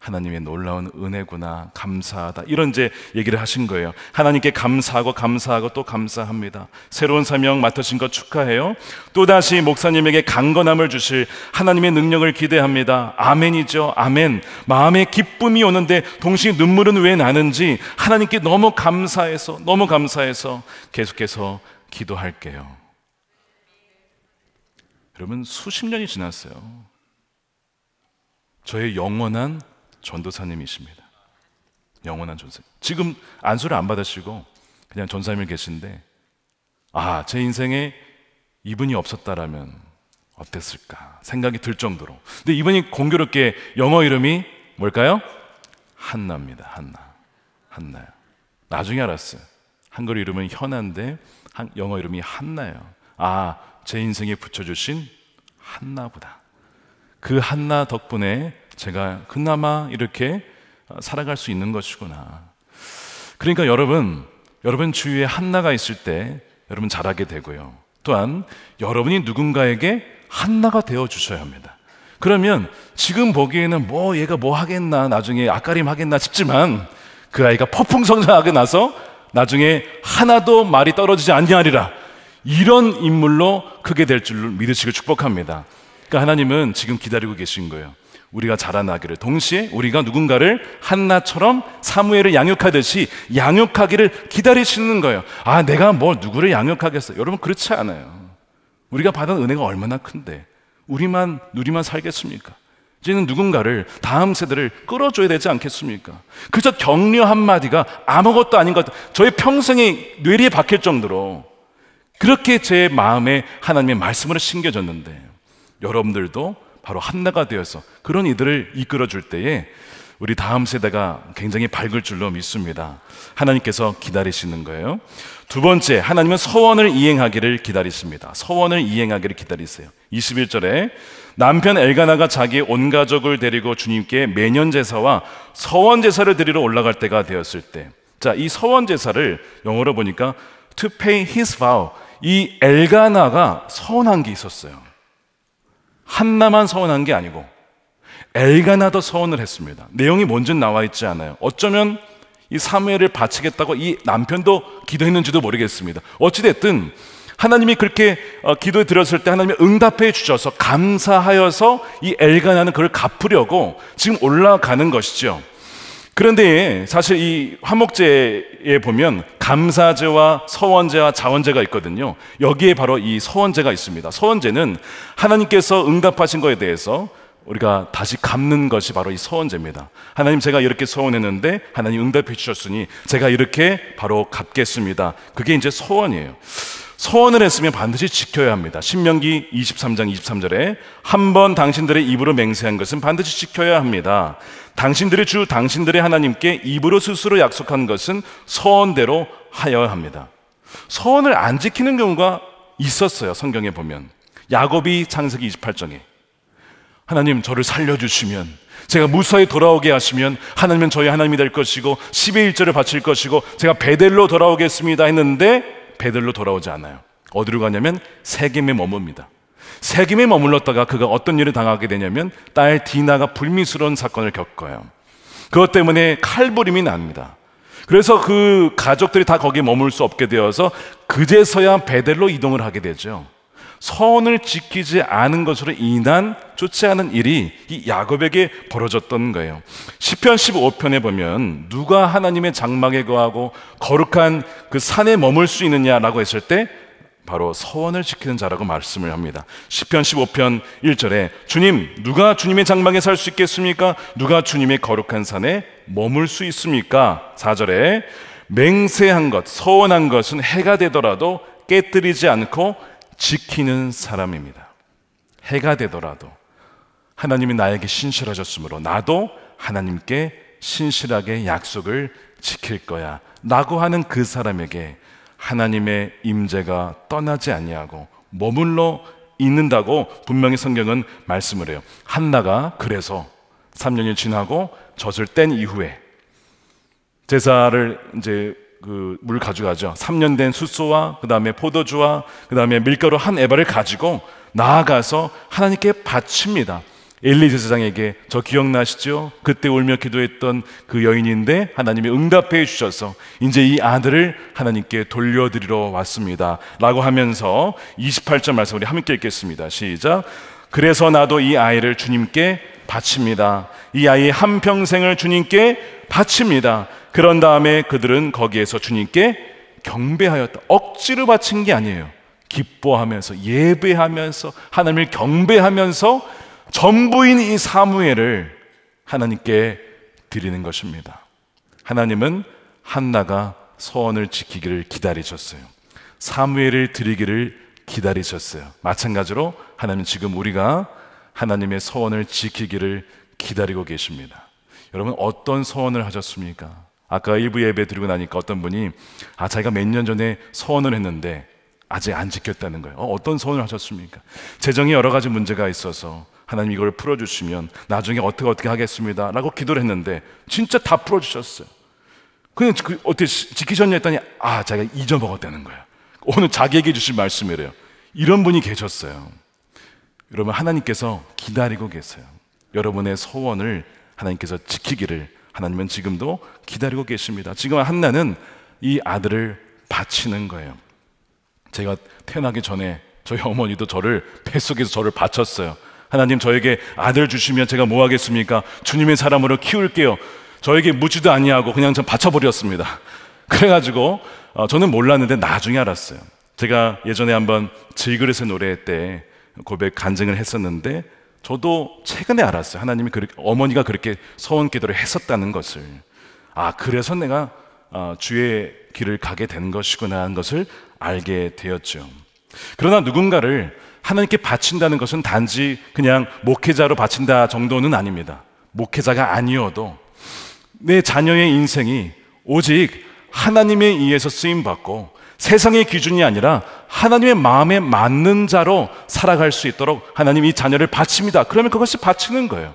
Speaker 2: 하나님의 놀라운 은혜구나, 감사하다. 이런 제 얘기를 하신 거예요. 하나님께 감사하고 감사하고 또 감사합니다. 새로운 사명 맡으신 것 축하해요. 또다시 목사님에게 강건함을 주실 하나님의 능력을 기대합니다. 아멘이죠. 아멘. 마음에 기쁨이 오는데 동시에 눈물은 왜 나는지 하나님께 너무 감사해서, 너무 감사해서 계속해서 기도할게요. 여러분, 수십 년이 지났어요. 저의 영원한 전도사님이십니다. 영원한 전사. 지금 안수를 안 받으시고 그냥 전사님이 계신데 아, 제 인생에 이분이 없었다라면 어땠을까 생각이 들 정도로. 근데 이분이 공교롭게 영어 이름이 뭘까요? 한나입니다. 한나. 한나요. 나중에 알았어요. 한글 이름은 현아인데 한, 영어 이름이 한나예요. 아, 제 인생에 붙여주신 한나보다. 그 한나 덕분에 제가 그나마 이렇게 살아갈 수 있는 것이구나. 그러니까 여러분, 여러분 주위에 한나가 있을 때 여러분 잘하게 되고요. 또한 여러분이 누군가에게 한나가 되어 주셔야 합니다. 그러면 지금 보기에는 뭐 얘가 뭐 하겠나 나중에 아까림 하겠나 싶지만 그 아이가 폭풍성장하게 나서 나중에 하나도 말이 떨어지지 않냐하리라 이런 인물로 크게 될 줄 믿으시길 축복합니다. 그러니까 하나님은 지금 기다리고 계신 거예요. 우리가 자라나기를 동시에 우리가 누군가를 한나처럼 사무엘을 양육하듯이 양육하기를 기다리시는 거예요. 아, 내가 뭘 누구를 양육하겠어. 여러분 그렇지 않아요. 우리가 받은 은혜가 얼마나 큰데 우리만 누리만 살겠습니까? 이제는 누군가를 다음 세대를 끌어줘야 되지 않겠습니까? 그저 격려 한마디가 아무것도 아닌 것 저의 평생이 뇌리에 박힐 정도로 그렇게 제 마음에 하나님의 말씀으로 심겨졌는데 여러분들도 바로 한나가 되어서 그런 이들을 이끌어 줄 때에 우리 다음 세대가 굉장히 밝을 줄로 믿습니다. 하나님께서 기다리시는 거예요. 두 번째, 하나님은 서원을 이행하기를 기다리십니다. 서원을 이행하기를 기다리세요. 21절에 남편 엘가나가 자기온 가족을 데리고 주님께 매년 제사와 서원 제사를 드리러 올라갈 때가 되었을 때, 자, 이 서원 제사를 영어로 보니까 to pay his vow, 이 엘가나가 서원한 게 있었어요. 한나만 서운한 게 아니고 엘가나도 서운을 했습니다. 내용이 뭔지 나와 있지 않아요. 어쩌면 이 사무엘을 바치겠다고 이 남편도 기도했는지도 모르겠습니다. 어찌됐든 하나님이 그렇게 어, 기도에 들었을 때 하나님이 응답해 주셔서 감사하여서 이 엘가나는 그걸 갚으려고 지금 올라가는 것이죠. 그런데 사실 이 화목제에 보면 감사제와 서원제와 자원제가 있거든요. 여기에 바로 이 서원제가 있습니다. 서원제는 하나님께서 응답하신 것에 대해서 우리가 다시 갚는 것이 바로 이 서원제입니다. 하나님 제가 이렇게 서원했는데 하나님 응답해 주셨으니 제가 이렇게 바로 갚겠습니다. 그게 이제 서원이에요. 서원을 했으면 반드시 지켜야 합니다. 신명기 23장 23절에 한 번 당신들의 입으로 맹세한 것은 반드시 지켜야 합니다. 당신들의 주 당신들의 하나님께 입으로 스스로 약속한 것은 서원대로 하여야 합니다. 서원을 안 지키는 경우가 있었어요. 성경에 보면 야곱이 창세기 28장에 하나님 저를 살려주시면 제가 무사히 돌아오게 하시면 하나님은 저희 하나님이 될 것이고 10의 1절을 바칠 것이고 제가 베델로 돌아오겠습니다 했는데 베델로 돌아오지 않아요. 어디로 가냐면 세겜에 머뭅니다. 세김에 머물렀다가 그가 어떤 일을 당하게 되냐면 딸 디나가 불미스러운 사건을 겪어요. 그것 때문에 칼부림이 납니다. 그래서 그 가족들이 다 거기에 머물 수 없게 되어서 그제서야 베델로 이동을 하게 되죠. 선을 지키지 않은 것으로 인한 좋지 않은 일이 이 야곱에게 벌어졌던 거예요. 10편 15편에 보면 누가 하나님의 장막에 거하고 거룩한 그 산에 머물 수 있느냐라고 했을 때 바로 서원을 지키는 자라고 말씀을 합니다. 10편 15편 1절에 주님, 누가 주님의 장막에 살 수 있겠습니까? 누가 주님의 거룩한 산에 머물 수 있습니까? 4절에 맹세한 것, 서원한 것은 해가 되더라도 깨뜨리지 않고 지키는 사람입니다. 해가 되더라도 하나님이 나에게 신실하셨으므로 나도 하나님께 신실하게 약속을 지킬 거야 라고 하는 그 사람에게 하나님의 임재가 떠나지 아니하고 머물러 있는다고 분명히 성경은 말씀을 해요. 한나가 그래서 3년이 지나고 젖을 뗀 이후에 제사를 이제 그 물 가져가죠. 3년 된 숫소와 그다음에 포도주와 그다음에 밀가루 한 에바를 가지고 나아가서 하나님께 바칩니다. 엘리 제사장에게 저 기억나시죠? 그때 울며 기도했던 그 여인인데 하나님이 응답해 주셔서 이제 이 아들을 하나님께 돌려드리러 왔습니다. 라고 하면서 28절 말씀 우리 함께 읽겠습니다. 시작. 그래서 나도 이 아이를 주님께 바칩니다. 이 아이의 한평생을 주님께 바칩니다. 그런 다음에 그들은 거기에서 주님께 경배하였다. 억지로 바친 게 아니에요. 기뻐하면서 예배하면서 하나님을 경배하면서 전부인 이 사무엘을 하나님께 드리는 것입니다. 하나님은 한나가 소원을 지키기를 기다리셨어요. 사무엘을 드리기를 기다리셨어요. 마찬가지로 하나님 지금 우리가 하나님의 소원을 지키기를 기다리고 계십니다. 여러분 어떤 소원을 하셨습니까? 아까 일부 예배 드리고 나니까 어떤 분이 아 자기가 몇 년 전에 소원을 했는데 아직 안 지켰다는 거예요. 어, 어떤 소원을 하셨습니까? 재정에 여러 가지 문제가 있어서 하나님 이걸 풀어주시면 나중에 어떻게 어떻게 하겠습니다. 라고 기도를 했는데 진짜 다 풀어주셨어요. 그냥 그 어떻게 지키셨냐 했더니 아, 자기가 잊어먹었다는 거예요. 오늘 자기에게 주신 말씀이래요. 이런 분이 계셨어요. 여러분, 하나님께서 기다리고 계세요. 여러분의 소원을 하나님께서 지키기를 하나님은 지금도 기다리고 계십니다. 지금 한나는 이 아들을 바치는 거예요. 제가 태어나기 전에 저희 어머니도 저를 뱃속에서 저를 바쳤어요. 하나님 저에게 아들 주시면 제가 뭐 하겠습니까? 주님의 사람으로 키울게요. 저에게 묻지도 아니하고 그냥 전 바쳐버렸습니다. 그래가지고 어, 저는 몰랐는데 나중에 알았어요. 제가 예전에 한번 질그릇의 노래 때 고백 간증을 했었는데 저도 최근에 알았어요. 하나님이 그렇게 어머니가 그렇게 서원 기도를 했었다는 것을. 아 그래서 내가 어, 주의 길을 가게 된 것이구나 하는 것을 알게 되었죠. 그러나 누군가를 하나님께 바친다는 것은 단지 그냥 목회자로 바친다 정도는 아닙니다. 목회자가 아니어도 내 자녀의 인생이 오직 하나님에 의해서 쓰임 받고 세상의 기준이 아니라 하나님의 마음에 맞는 자로 살아갈 수 있도록 하나님 이 자녀를 바칩니다. 그러면 그것이 바치는 거예요.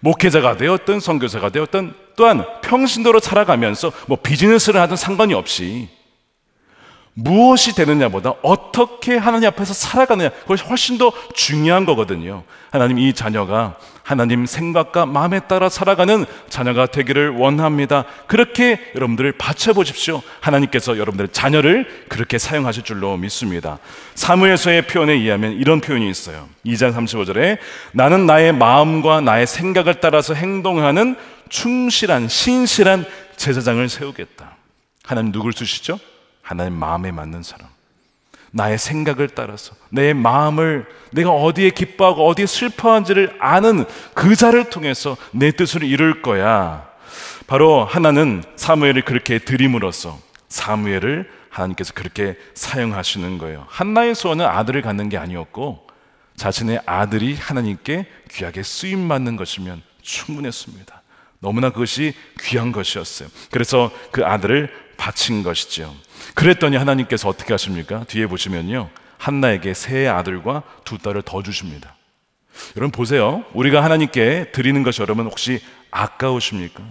Speaker 2: 목회자가 되었든 선교사가 되었든 또한 평신도로 살아가면서 뭐 비즈니스를 하든 상관이 없이 무엇이 되느냐보다 어떻게 하나님 앞에서 살아가느냐 그것이 훨씬 더 중요한 거거든요. 하나님 이 자녀가 하나님 생각과 마음에 따라 살아가는 자녀가 되기를 원합니다. 그렇게 여러분들을 바쳐 보십시오. 하나님께서 여러분들의 자녀를 그렇게 사용하실 줄로 믿습니다. 사무엘서의 표현에 의하면 이런 표현이 있어요. 2장 35절에 나는 나의 마음과 나의 생각을 따라서 행동하는 충실한 신실한 제사장을 세우겠다. 하나님 누굴 쓰시죠? 하나님 마음에 맞는 사람. 나의 생각을 따라서 내 마음을 내가 어디에 기뻐하고 어디에 슬퍼한지를 아는 그 자를 통해서 내 뜻을 이룰 거야. 바로 하나는 사무엘을 그렇게 드림으로써 사무엘을 하나님께서 그렇게 사용하시는 거예요. 한나의 소원은 아들을 갖는 게 아니었고 자신의 아들이 하나님께 귀하게 쓰임 받는 것이면 충분했습니다. 너무나 그것이 귀한 것이었어요. 그래서 그 아들을 바친 것이죠. 그랬더니 하나님께서 어떻게 하십니까? 뒤에 보시면요. 한나에게 세 아들과 두 딸을 더 주십니다. 여러분 보세요. 우리가 하나님께 드리는 것이 여러분 혹시 아까우십니까?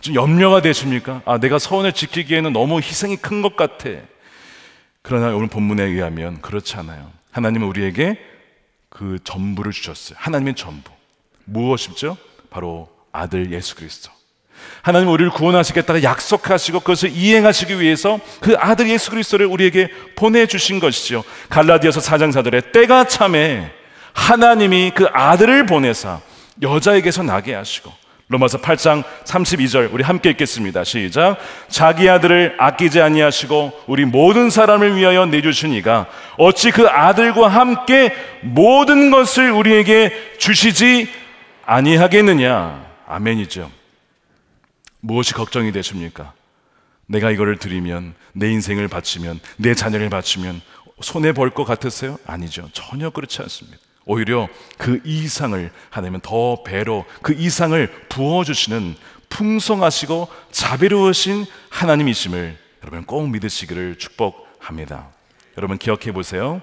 Speaker 2: 좀 염려가 되십니까? 아, 내가 서원을 지키기에는 너무 희생이 큰 것 같아. 그러나 오늘 본문에 의하면 그렇지 않아요. 하나님은 우리에게 그 전부를 주셨어요. 하나님의 전부. 무엇이죠? 바로 아들 예수 그리스도. 하나님 우리를 구원하시겠다는 약속하시고 그것을 이행하시기 위해서 그 아들 예수 그리스도를 우리에게 보내주신 것이죠. 갈라디아서 사장사들의 때가 참에 하나님이 그 아들을 보내사 여자에게서 나게 하시고 로마서 8장 32절 우리 함께 읽겠습니다. 시작. 자기 아들을 아끼지 아니하시고 우리 모든 사람을 위하여 내주시니가 어찌 그 아들과 함께 모든 것을 우리에게 주시지 아니하겠느냐. 아멘이죠. 무엇이 걱정이 되십니까? 내가 이거를 드리면 내 인생을 바치면 내 자녀를 바치면 손해 볼 것 같았어요? 아니죠. 전혀 그렇지 않습니다. 오히려 그 이상을 하나님은 더 배로 그 이상을 부어 주시는 풍성하시고 자비로우신 하나님이심을 여러분 꼭 믿으시기를 축복합니다. 여러분 기억해 보세요.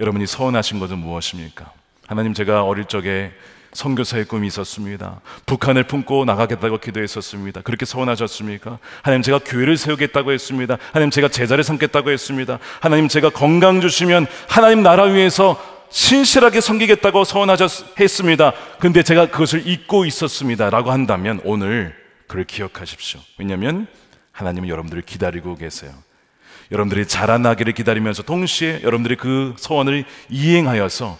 Speaker 2: 여러분이 서운하신 것은 무엇입니까? 하나님 제가 어릴 적에 선교사의 꿈이 있었습니다. 북한을 품고 나가겠다고 기도했었습니다. 그렇게 서원하셨습니까? 하나님 제가 교회를 세우겠다고 했습니다. 하나님 제가 제자를 삼겠다고 했습니다. 하나님 제가 건강 주시면 하나님 나라 위에서 신실하게 섬기겠다고 서원하셨습니다. 근데 제가 그것을 잊고 있었습니다라고 한다면 오늘 그걸 기억하십시오. 왜냐면 하나님은 여러분들을 기다리고 계세요. 여러분들이 자라나기를 기다리면서 동시에 여러분들이 그 서원을 이행하여서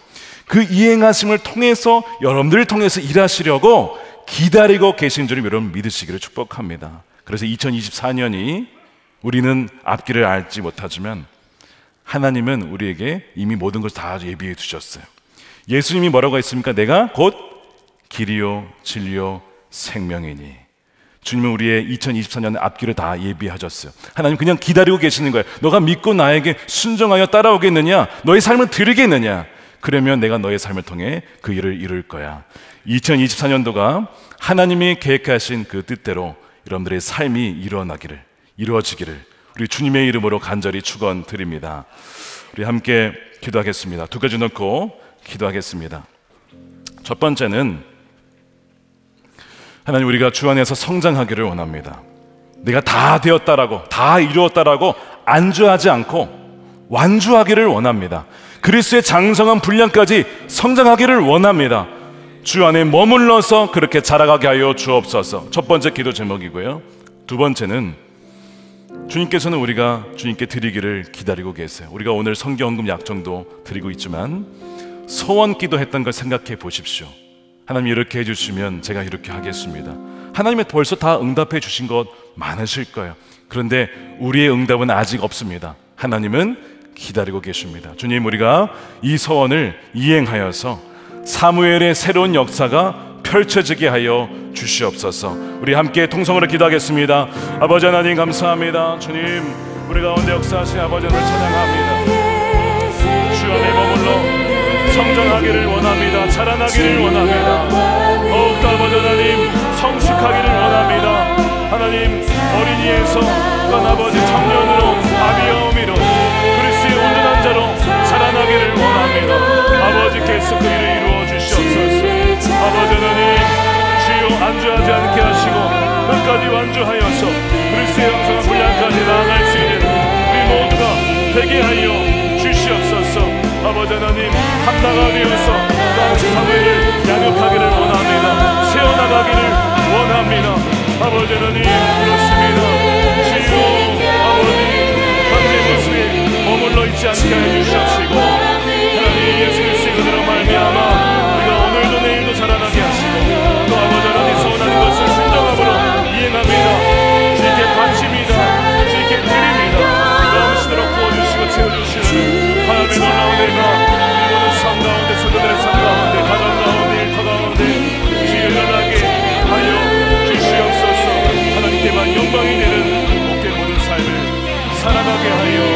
Speaker 2: 그 이행하심을 통해서 여러분들을 통해서 일하시려고 기다리고 계신 줄을 여러분 믿으시기를 축복합니다. 그래서 2024년이 우리는 앞길을 알지 못하지만 하나님은 우리에게 이미 모든 것을 다 예비해 두셨어요. 예수님이 뭐라고 했습니까? 내가 곧 길이요, 진리요, 생명이니. 주님은 우리의 2024년 앞길을 다 예비하셨어요. 하나님 그냥 기다리고 계시는 거예요. 너가 믿고 나에게 순종하여 따라오겠느냐? 너의 삶을 드리겠느냐? 그러면 내가 너의 삶을 통해 그 일을 이룰 거야. 2024년도가 하나님이 계획하신 그 뜻대로 여러분들의 삶이 일어나기를, 이루어지기를 우리 주님의 이름으로 간절히 축원드립니다. 우리 함께 기도하겠습니다. 두 가지 넣고 기도하겠습니다. 첫 번째는 하나님 우리가 주 안에서 성장하기를 원합니다. 내가 다 되었다라고 다 이루었다라고 안주하지 않고 완주하기를 원합니다. 그리스의 장성한 분량까지 성장하기를 원합니다. 주 안에 머물러서 그렇게 자라가게 하여 주옵소서. 첫 번째 기도 제목이고요. 두 번째는 주님께서는 우리가 주님께 드리기를 기다리고 계세요. 우리가 오늘 성경금 약정도 드리고 있지만 소원 기도했던 걸 생각해 보십시오. 하나님 이렇게 해주시면 제가 이렇게 하겠습니다. 하나님의 벌써 다 응답해 주신 것 많으실 거예요. 그런데 우리의 응답은 아직 없습니다. 하나님은 기다리고 계십니다. 주님, 우리가 이 서원을 이행하여서 사무엘의 새로운 역사가 펼쳐지게 하여 주시옵소서. 우리 함께 통성으로 기도하겠습니다. 아버지 하나님 감사합니다. 주님, 우리 가운데 역사하신 아버지 하 찬양합니다. 주 안에
Speaker 3: 머물러 성장하기를 원합니다. 자라나기를 원합니다. 더욱더 아버지 하나님 성숙하기를 원합니다. 하나님 어린이에서 떠나 완주하지 않게 하시고 끝까지 완주하여서 그리스의 영상한 분량까지 나아갈 수 있는 우리 모두가 되게 하여 주시옵소서 아버지 하나님 한나가 되어서 사회를 양육하기를 원합니다 세워나가기를 원합니다 아버지 하나님 그렇습니다 지유 아버지 현재 모습에 머물러 있지 않게 해주시옵시고 하나님 예수 하게 하여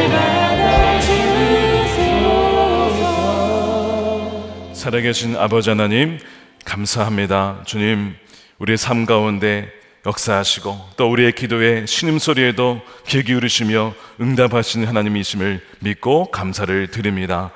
Speaker 2: 살아계신 아버지 하나님 감사합니다 주님 우리의 삶 가운데 역사하시고 또 우리의 기도에 신음소리에도 귀 기울이시며 응답하시는 하나님이심을 믿고 감사를 드립니다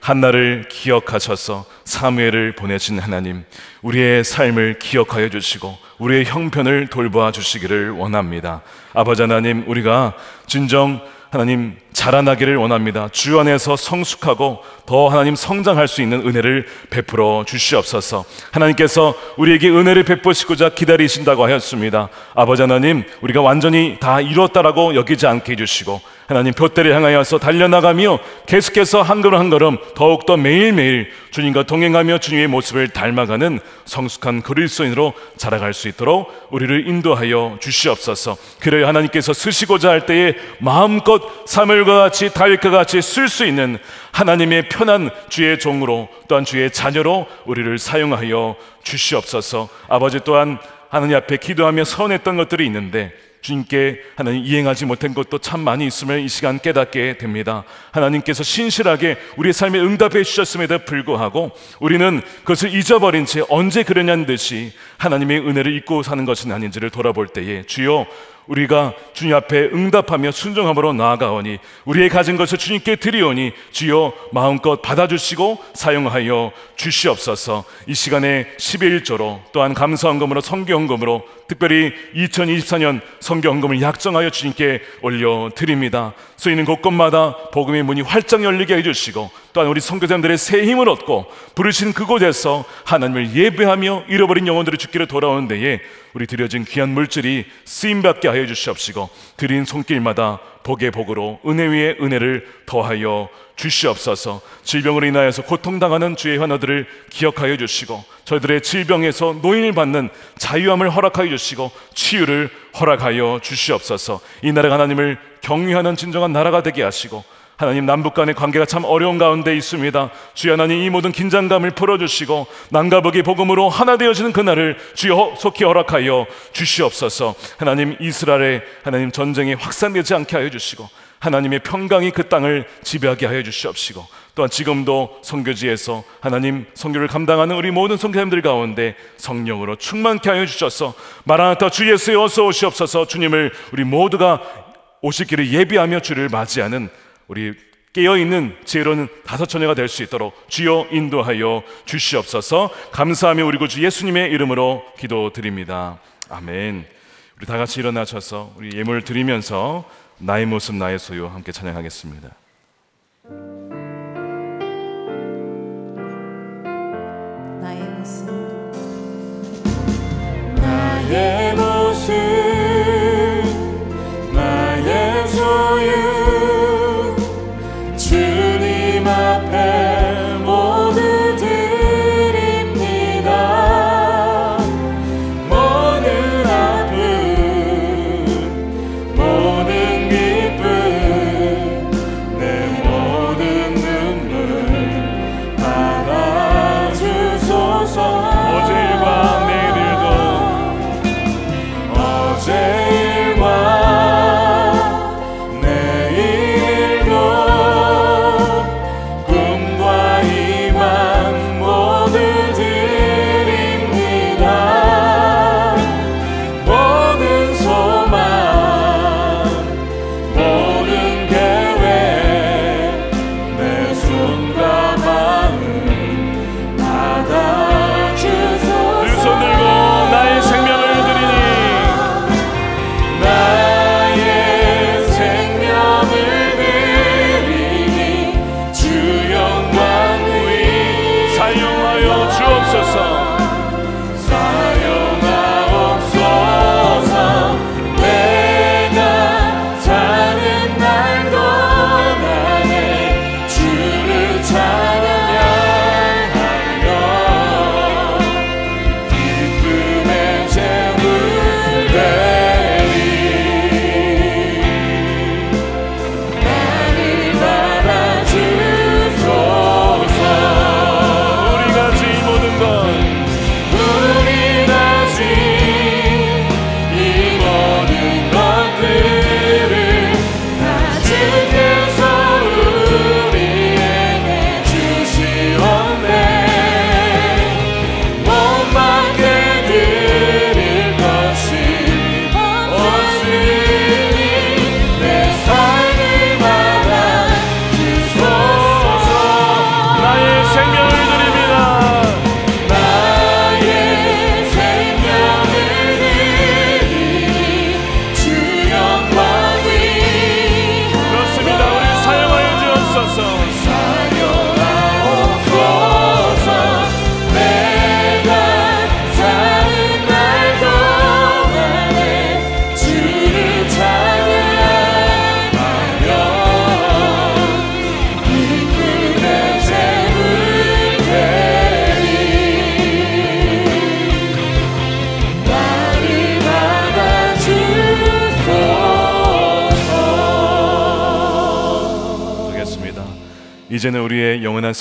Speaker 2: 한날을 기억하셔서 사무엘을 보내신 하나님, 우리의 삶을 기억하여 주시고 우리의 형편을 돌보아 주시기를 원합니다. 아버지 하나님, 우리가 진정 하나님 자라나기를 원합니다. 주 안에서 성숙하고 더 하나님 성장할 수 있는 은혜를 베풀어 주시옵소서. 하나님께서 우리에게 은혜를 베푸시고자 기다리신다고 하였습니다. 아버지 하나님, 우리가 완전히 다 이뤘다라고 여기지 않게 해주시고 하나님 표대를 향하여서 달려나가며 계속해서 한 걸음 한 걸음 더욱더 매일매일 주님과 동행하며 주님의 모습을 닮아가는 성숙한 그리스인으로 자라갈 수 있도록 우리를 인도하여 주시옵소서. 그래야 하나님께서 쓰시고자 할 때에 마음껏 사물과 같이 다윗과 같이 쓸 수 있는 하나님의 편한 주의 종으로 또한 주의 자녀로 우리를 사용하여 주시옵소서. 아버지 또한 하느님 앞에 기도하며 선했던 것들이 있는데 주님께 하나님 이행하지 못한 것도 참 많이 있음을 이 시간 깨닫게 됩니다. 하나님께서 신실하게 우리의 삶에 응답해 주셨음에도 불구하고 우리는 그것을 잊어버린 채 언제 그러냐는 듯이 하나님의 은혜를 잊고 사는 것은 아닌지를 돌아볼 때에 주여 우리가 주님 앞에 응답하며 순종함으로 나아가오니 우리의 가진 것을 주님께 드리오니 주여 마음껏 받아주시고 사용하여 주시옵소서 이 시간에 11조로 또한 감사헌금으로 성경헌금으로 특별히 2024년 성경헌금을 약정하여 주님께 올려드립니다 쓰이는 곳곳마다 복음의 문이 활짝 열리게 해주시고 또한 우리 선교사님들의 새 힘을 얻고 부르신 그곳에서 하나님을 예배하며 잃어버린 영혼들을 죽기로 돌아오는 데에 우리 드려진 귀한 물질이 쓰임받게 하여 주시옵시고 드린 손길마다 복의 복으로 은혜 위에 은혜를 더하여 주시옵소서 질병으로 인하여서 고통당하는 주의 환우들을 기억하여 주시고 저희들의 질병에서 노인을 받는 자유함을 허락하여 주시고 치유를 허락하여 주시옵소서 이 나라가 하나님을 경유하는 진정한 나라가 되게 하시고 하나님 남북 간의 관계가 참 어려운 가운데 있습니다. 주여 하나님 이 모든 긴장감을 풀어주시고 난가복이 복음으로 하나 되어지는 그날을 주여 속히 허락하여 주시옵소서. 하나님 이스라엘에 하나님 전쟁이 확산되지 않게 하여 주시고 하나님의 평강이 그 땅을 지배하게 하여 주시옵시고 또한 지금도 선교지에서 하나님 선교를 감당하는 우리 모든 선교님들 가운데 성령으로 충만케 하여 주셔서 마라나타 주 예수의 어서 오시옵소서 주님을 우리 모두가 오실 길을 예비하며 주를 맞이하는 우리 깨어있는 지혜로는 다섯 처녀가 될 수 있도록 주여 인도하여 주시옵소서 감사하며 우리 구주 예수님의 이름으로 기도드립니다. 아멘. 우리 다 같이 일어나셔서 우리 예물 드리면서 나의 모습 나의 소유 함께 찬양하겠습니다. 나의 모습
Speaker 3: 나의 모습 나의 소유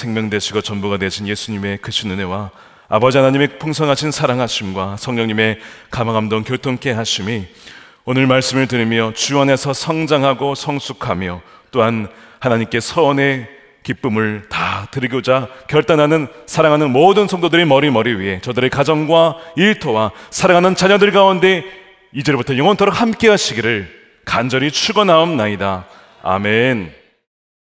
Speaker 2: 생명 되시고 전부가 되신 예수님의 크신 그 은혜와 아버지 하나님의 풍성하신 사랑하심과 성령님의 감화감동 교통케 하심이 오늘 말씀을 들으며 주 안에서 성장하고 성숙하며 또한 하나님께 서원의 기쁨을 다 드리고자 결단하는 사랑하는 모든 성도들의 머리머리 위에 저들의 가정과 일터와 사랑하는 자녀들 가운데 이제로부터 영원토록 함께 하시기를 간절히 축원하옵나이다. 아멘.